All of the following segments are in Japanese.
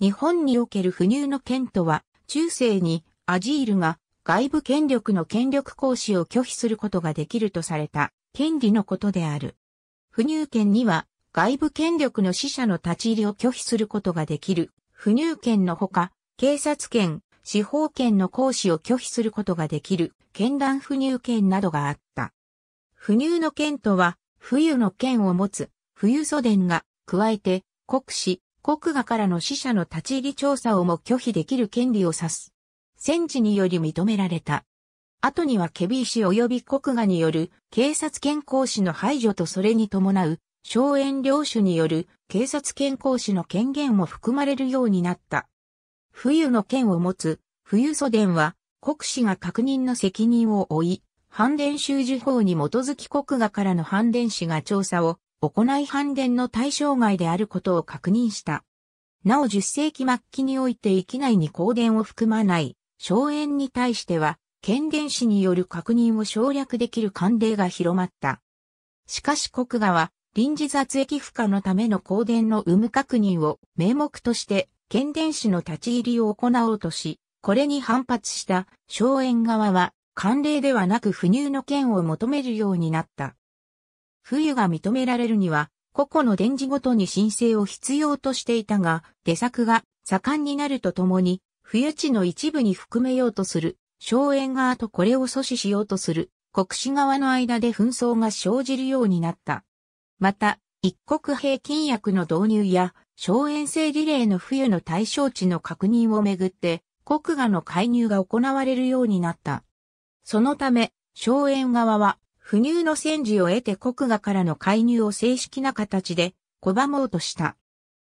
日本における不入の権とは、中世にアジールが外部権力の権力行使を拒否することができるとされた権利のことである。不入権には外部権力の死者の立ち入りを拒否することができる不入権のほか、警察権、司法権の行使を拒否することができる権断不入権などがあった。不入の権とは、不の権を持つ、不祖伝が、加えて、国史、国画からの死者の立ち入り調査をも拒否できる権利を指す。戦時により認められた。後にはケビー氏及び国画による警察健康士の排除とそれに伴う荘園領主による警察健康士の権限も含まれるようになった。冬の権を持つ冬祖伝は国士が確認の責任を負い、反伝修受法に基づき国画からの反伝士が調査を行い反伝の対象外であることを確認した。なお10世紀末期において域内に公伝を含まない、荘園に対しては、権伝士による確認を省略できる慣例が広まった。しかし国画は、臨時雑役負荷のための公伝の有無確認を名目として、権伝士の立ち入りを行おうとし、これに反発した荘園側は、慣例ではなく不入の権を求めるようになった。冬が認められるには、個々の電磁ごとに申請を必要としていたが、出作が盛んになるとともに、冬地の一部に含めようとする、荘園側とこれを阻止しようとする、国士側の間で紛争が生じるようになった。また、一国平均薬の導入や、荘園制リレーの冬の対象地の確認をめぐって、国画の介入が行われるようになった。そのため、荘園側は不入の戦時を得て国画からの介入を正式な形で拒もうとした。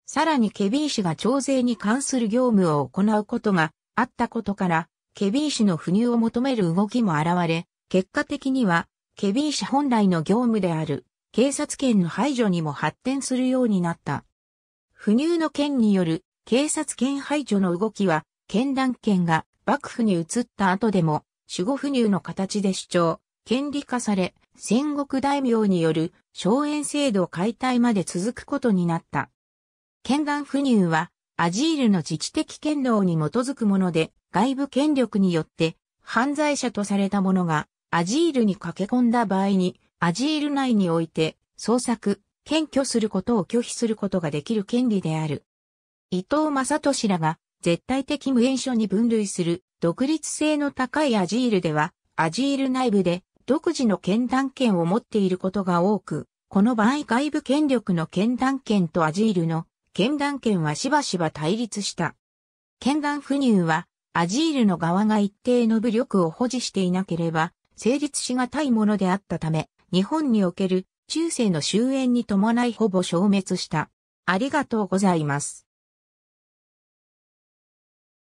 さらにケビン氏が徴税に関する業務を行うことがあったことから、ケビン氏の不入を求める動きも現れ、結果的には、ケビン氏本来の業務である警察権の排除にも発展するようになった。不入の件による警察権排除の動きは、県断権が幕府に移った後でも、守護不入の形で主張、権利化され、戦国大名による荘園制度解体まで続くことになった。県断不入は、アジールの自治的権能に基づくもので、外部権力によって犯罪者とされた者が、アジールに駆け込んだ場合に、アジール内において、捜索、検挙することを拒否することができる権利である。伊藤正俊らが、絶対的無縁書に分類する、独立性の高いアジールでは、アジール内部で、独自の権断権を持っていることが多く、この場合外部権力の権断権とアジールの権断権はしばしば対立した。権断不入は、アジールの側が一定の武力を保持していなければ、成立しがたいものであったため、日本における中世の終焉に伴いほぼ消滅した。ありがとうございます。